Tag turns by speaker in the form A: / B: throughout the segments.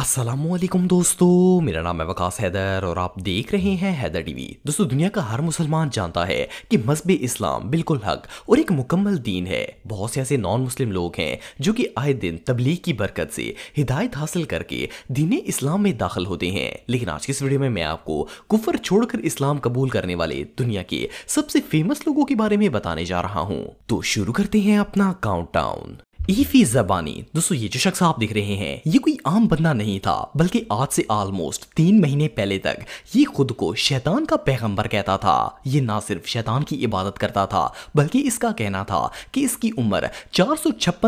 A: असलम दोस्तों मेरा नाम है वकास हैदर और आप देख रहे हैं हैदर टीवी दोस्तों दुनिया का हर मुसलमान जानता है कि मजहब इस्लाम बिल्कुल हक और एक मुकम्मल दीन है बहुत से ऐसे नॉन मुस्लिम लोग हैं जो कि आए दिन तबलीग की बरकत से हिदायत हासिल करके दीन इस्लाम में दाखिल होते हैं लेकिन आज की इस वीडियो में मैं आपको कुफर छोड़कर इस्लाम कबूल करने वाले दुनिया के सबसे फेमस लोगों के बारे में बताने जा रहा हूँ तो शुरू करते हैं अपना काउंट ईफी जबानी दोस्तों ये जो शख्स आप दिख रहे हैं ये कोई आम बंदा नहीं था बल्कि आज से ऑलमोस्ट तीन महीने पहले तक ये खुद को शैतान का पैगंबर कहता था ये ना सिर्फ शैतान की इबादत करता था बल्कि इसका कहना था कि इसकी उम्र चार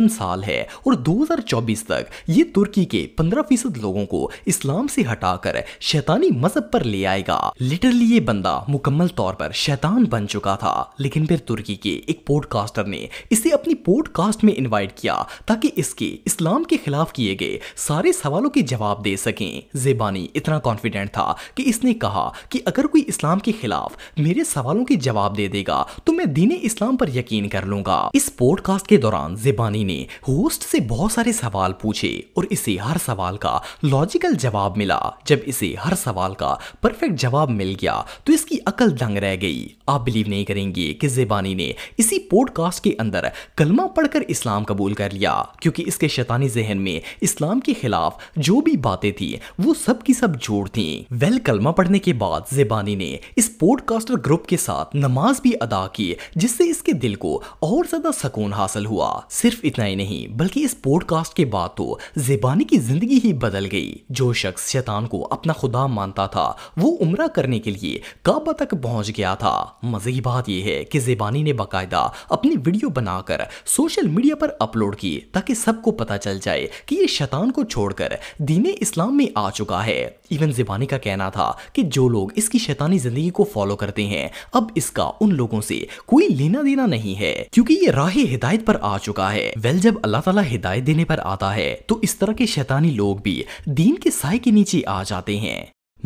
A: साल है और 2024 तक ये तुर्की के 15 फीसद लोगों को इस्लाम से हटाकर शैतानी मजहब पर ले आएगा लिटरली ये बंदा मुकम्मल तौर पर शैतान बन चुका था लेकिन फिर तुर्की के एक पॉडकास्टर ने इसे अपनी पॉडकास्ट में इन्वाइट किया किया ताकि इसके इस्लाम के खिलाफ किए गए सारे सवालों के जवाब दे सकें जेबानी इतना कॉन्फिडेंट था कि इसने कहा कि अगर कोई इस्लाम के खिलाफ मेरे सवालों के जवाब दे देगा तो मैं दीन इस्लाम पर यकीन कर लूंगा इस पॉडकास्ट के दौरान जेबानी ने होस्ट से बहुत सारे सवाल पूछे और इसे हर सवाल का लॉजिकल जवाब मिला जब इसे हर सवाल का परफेक्ट जवाब मिल गया तो इसकी अकल दंग रह गई आप बिलीव नहीं करेंगे कि जेबानी ने इसी पॉडकास्ट के अंदर कलमा पढ़कर इस्लाम कबूल कर लिया क्योंकि इसके शैतानी जहन में इस्लाम के खिलाफ जो भी बातें थी वो सब की सब जोड़ थी वेल कलमा पढ़ने के बाद जेबानी ने इस पॉडकास्टर ग्रुप के साथ नमाज भी अदा की जिससे इसके दिल को और ज्यादा सुकून हासिल हुआ सिर्फ इतना ही नहीं बल्कि इस पॉडकास्ट के बाद तो जेबानी की जिंदगी ही बदल गई जो शख्स शैतान को अपना खुदा मानता था वो उम्र करने के लिए काबा तक पहुंच गया था मजे की बात यह है कि जेबानी ने बाकायदा अपनी वीडियो बनाकर सोशल मीडिया पर अपलोड अपलोड किए ताकि सबको पता चल जाए कि ये शैतान को छोड़कर दीन इस्लाम में आ चुका है इवन जिबानी का कहना था कि जो लोग इसकी शैतानी जिंदगी को फॉलो करते हैं अब इसका उन लोगों से कोई लेना देना नहीं है क्योंकि ये राह हिदायत पर आ चुका है वेल जब अल्लाह ताला हिदायत देने पर आता है तो इस तरह के शैतानी लोग भी दीन के साय के नीचे आ जाते हैं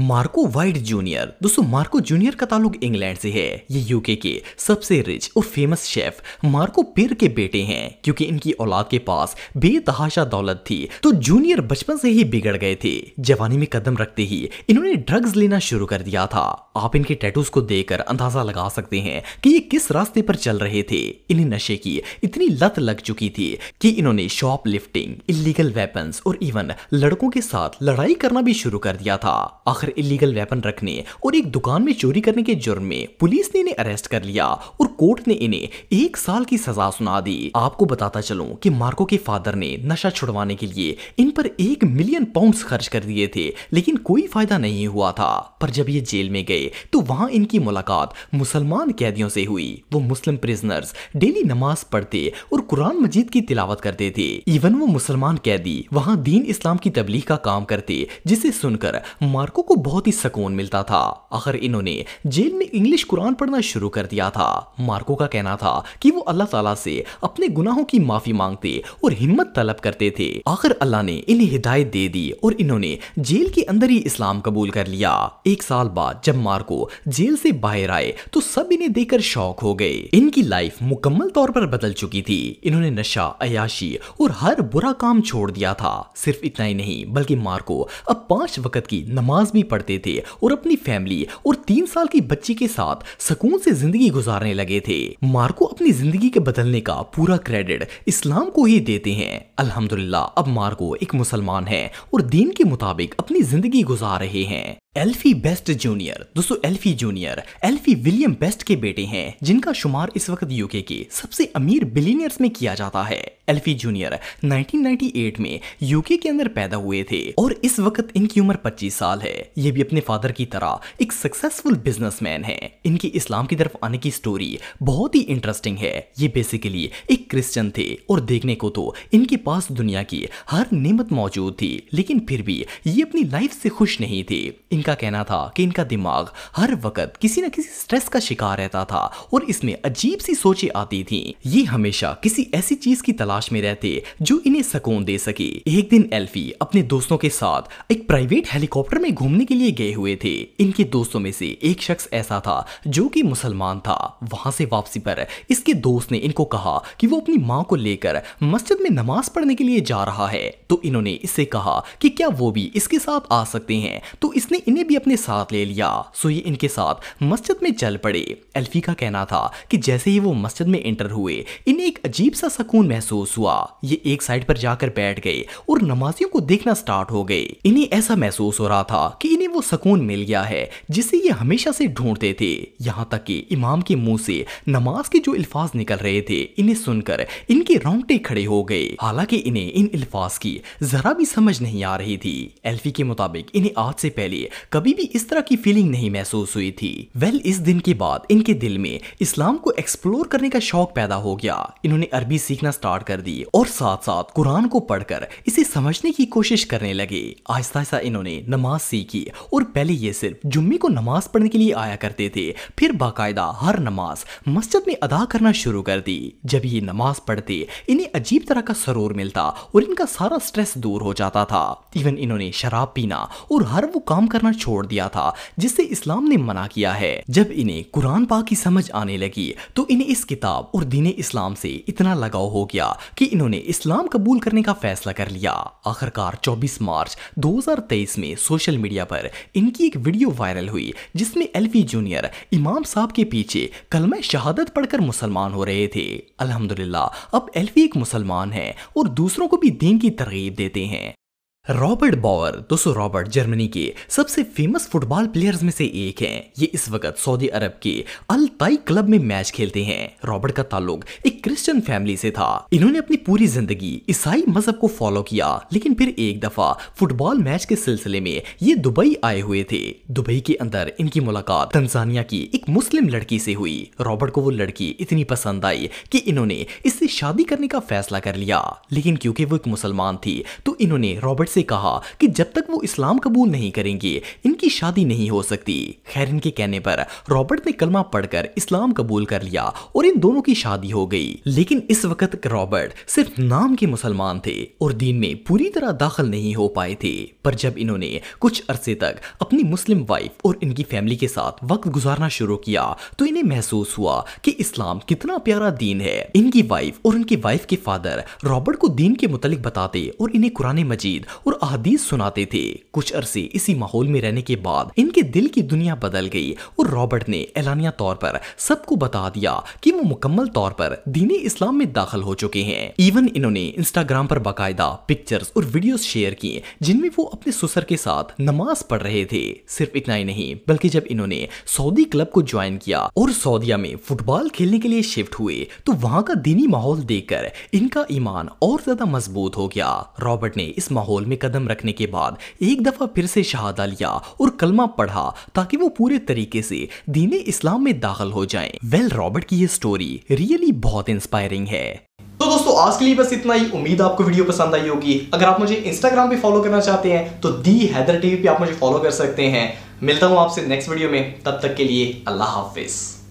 A: मार्को वाइट जूनियर दोस्तों मार्को जूनियर का ताल्लुक इंग्लैंड से है ये यूके के सबसे रिच और फेमस शेफ मार्को पेर के बेटे हैं क्योंकि इनकी औलाद के पास बेतहाशा दौलत थी तो जूनियर बचपन से ही बिगड़ गए थे जवानी में कदम रखते ही इन्होंने ड्रग्स लेना शुरू कर दिया था आप इनके टैटूज को देख अंदाजा लगा सकते हैं की कि ये किस रास्ते पर चल रहे थे इन्हें नशे की इतनी लत लग चुकी थी की इन्होंने शॉप लिफ्टिंग इलीगल और इवन लड़कों के साथ लड़ाई करना भी शुरू कर दिया था आखिर आखिर इलीगल वेपन रखने और एक दुकान में चोरी करने के जुर्म में पुलिस ने इन्हें अरेस्ट कर लिया और कोर्ट ने इन्हें एक साल की सजा सुना दी आपको बताता चलूं कि मार्को के फादर ने नशा छुड़वाने के लिए इन पर एक मिलियन पाउंड्स खर्च कर दिए थे लेकिन कोई फायदा नहीं हुआ था पर जब ये जेल में गए तो वहां इनकी मुलाकात मुसलमान कैदियों से हुई वो मुस्लिम प्रिजनर्स डेली नमाज पढ़ते और कुरान मजीद की तिलावत करते थे इवन वो मुसलमान कैदी वहाँ दीन इस्लाम की तबलीग का काम करते जिसे सुनकर मार्को को बहुत ही सुकून मिलता था आखिर इन्होंने जेल में इंग्लिश कुरान पढ़ना शुरू कर दिया था मार्को का कहना था कि वो अल्लाह ताला से अपने गुनाहों की माफी मांगते और हिम्मत तलब करते थे आखिर अल्लाह ने इन्हें हिदायत दे दी और इन्होंने जेल के अंदर ही इस्लाम कबूल कर लिया एक साल बाद जब मार्को जेल से बाहर आए तो सब इन्हें देखकर शौक हो गए इनकी लाइफ मुकम्मल तौर पर बदल चुकी थी इन्होंने नशा अयाशी और हर बुरा काम छोड़ दिया था सिर्फ इतना ही नहीं बल्कि मार्को अब पांच वक्त की नमाज भी पढ़ते थे और अपनी फैमिली और तीन साल की बच्ची के साथ सुकून से जिंदगी गुजारने लगे लगे थे मार्को अपनी जिंदगी के बदलने का पूरा क्रेडिट इस्लाम को ही देते हैं अल्हम्दुलिल्लाह अब मार्को एक मुसलमान है और दीन के मुताबिक अपनी जिंदगी गुजार रहे हैं एल्फी बेस्ट जूनियर दोस्तों Alfie junior Alfie William Best के बेटे हैं जिनका शुमार इस वक्त यूके के सबसे अमीर बिलीनियर्स में किया जाता है एल्फी जूनियर 1998 में यूके के अंदर पैदा हुए थे और इस वक्त इनकी उम्र 25 साल है ये भी अपने फादर की तरह एक सक्सेसफुल बिजनेसमैन है इनकी इस्लाम की तरफ आने की स्टोरी बहुत ही इंटरेस्टिंग है ये बेसिकली एक क्रिश्चियन थे और देखने को तो इनके पास दुनिया की हर नियमत मौजूद थी लेकिन फिर भी ये अपनी लाइफ से खुश नहीं थे इनका कहना था कि इनका दिमाग हर वक्त किसी न किसी स्ट्रेस का शिकार रहता था और इसमें अजीब सी सोचें आती थी ये हमेशा किसी ऐसी चीज की तलाश में रहते जो इन्हें सुकून दे सके एक दिन एल्फी अपने दोस्तों के साथ एक प्राइवेट हेलीकॉप्टर में घूमने के लिए गए हुए थे इनके दोस्तों में से एक शख्स ऐसा था जो कि मुसलमान था वहां से वापसी पर इसके दोस्त ने इनको कहा कि वो अपनी माँ को लेकर मस्जिद में नमाज पढ़ने के लिए जा रहा है तो इन्होंने इससे कहा कि क्या वो भी इसके साथ आ सकते हैं तो इसने इन इन्हें भी अपने साथ ले लिया सो ये इनके साथ मस्जिद में चल पड़े एल्फी का कहना था कि जैसे ही वो मस्जिद में एंटर हुए इन्हें एक अजीब सा सकून महसूस हुआ ये एक साइड पर जाकर बैठ गए और नमाजियों को देखना स्टार्ट हो गए इन्हें ऐसा महसूस हो रहा था कि इन्हें वो सकून मिल गया है जिसे ये हमेशा से ढूंढते थे यहाँ तक कि इमाम के मुंह से नमाज के जो अल्फाज निकल रहे थे इन्हें सुनकर इनके रोंगटे खड़े हो गए हालांकि इन्हें इन अल्फाज की जरा भी समझ नहीं आ रही थी एल्फी के मुताबिक इन्हें आज से पहले कभी भी इस तरह की फीलिंग नहीं महसूस हुई थी वेल well, इस दिन के बाद इनके दिल में इस्लाम को एक्सप्लोर करने का शौक पैदा हो गया इन्होंने अरबी सीखना स्टार्ट कर दी और साथ साथ कुरान को पढ़कर इसे समझने की कोशिश करने लगे आहिस्ता आहिस्ता इन्होंने नमाज सीखी और पहले ये सिर्फ जुम्मे को नमाज पढ़ने के लिए आया करते थे फिर बाकायदा हर नमाज मस्जिद में अदा करना शुरू कर दी जब ये नमाज पढ़ते इन्हें अजीब तरह का सरोर मिलता और इनका सारा स्ट्रेस दूर हो जाता था इवन इन्होंने शराब पीना और हर वो काम करना करना छोड़ दिया था जिससे इस्लाम ने मना किया है जब इन्हें कुरान पा की समझ आने लगी तो इन्हें इस किताब और दीन इस्लाम से इतना लगाव हो गया कि इन्होंने इस्लाम कबूल करने का फैसला कर लिया आखिरकार 24 मार्च 2023 में सोशल मीडिया पर इनकी एक वीडियो वायरल हुई जिसमें एलवी जूनियर इमाम साहब के पीछे कलम शहादत पढ़कर मुसलमान हो रहे थे अलहमदुल्ला अब एलवी एक मुसलमान है और दूसरों को भी दीन की तरगीब देते हैं रॉबर्ट बॉवर दोस्तों रॉबर्ट जर्मनी के सबसे फेमस फुटबॉल प्लेयर्स में से एक हैं ये इस वक्त सऊदी अरब के अल ताई क्लब में मैच खेलते हैं रॉबर्ट का ताल्लुक एक क्रिश्चियन फैमिली से था इन्होंने अपनी पूरी जिंदगी ईसाई मजहब को फॉलो किया लेकिन फिर एक दफा फुटबॉल मैच के सिलसिले में ये दुबई आए हुए थे दुबई के अंदर इनकी मुलाकात तंजानिया की एक मुस्लिम लड़की से हुई रॉबर्ट को वो लड़की इतनी पसंद आई की इन्होंने इससे शादी करने का फैसला कर लिया लेकिन क्योंकि वो एक मुसलमान थी तो इन्होंने रॉबर्ट से कहा कि जब तक वो इस्लाम कबूल नहीं करेंगे इनकी शादी नहीं हो सकती खैर इनके कहने पर रॉबर्ट ने कलमा पढ़कर इस्लाम कबूल कर लिया और इन दोनों की शादी हो गई लेकिन इस वक्त रॉबर्ट सिर्फ नाम के मुसलमान थे और दीन में पूरी तरह दाखिल नहीं हो पाए थे पर जब इन्होंने कुछ अरसे तक अपनी मुस्लिम वाइफ और इनकी फैमिली के साथ वक्त गुजारना शुरू किया तो इन्हें महसूस हुआ कि इस्लाम कितना प्यारा दीन है इनकी वाइफ और उनकी वाइफ के फादर रॉबर्ट को दीन के मुतालिक बताते और इन्हें कुरान मजीद और अहदीस सुनाते थे कुछ अरसे इसी माहौल में रहने के बाद इनके दिल की दुनिया बदल गई और रॉबर्ट ने ऐलानिया तौर पर सबको बता दिया कि वो मुकम्मल तौर पर दीनी इस्लाम में दाखिल हो चुके हैं इवन इन्होंने इंस्टाग्राम पर बाकायदा पिक्चर्स और वीडियोस शेयर किए जिनमें वो अपने सुसर के साथ नमाज पढ़ रहे थे सिर्फ इतना ही नहीं बल्कि जब इन्होंने सऊदी क्लब को ज्वाइन किया और सऊदिया में फुटबॉल खेलने के लिए शिफ्ट हुए तो वहाँ का दीनी माहौल देखकर इनका ईमान और ज्यादा मजबूत हो गया रॉबर्ट ने इस माहौल में में कदम रखने के बाद एक दफ़ा फिर से शहादा लिया और कलमा पढ़ा ताकि वो पूरे तरीके से दीन इस्लाम में दाखिल हो जाए वेल रॉबर्ट की ये स्टोरी रियली बहुत इंस्पायरिंग है तो दोस्तों आज के लिए बस इतना ही उम्मीद आपको वीडियो पसंद आई होगी अगर आप मुझे इंस्टाग्राम पे फॉलो करना चाहते हैं तो दी हैदर टीवी पे आप मुझे फॉलो कर सकते हैं मिलता हूं आपसे नेक्स्ट वीडियो में तब तक के लिए अल्लाह हाफिज़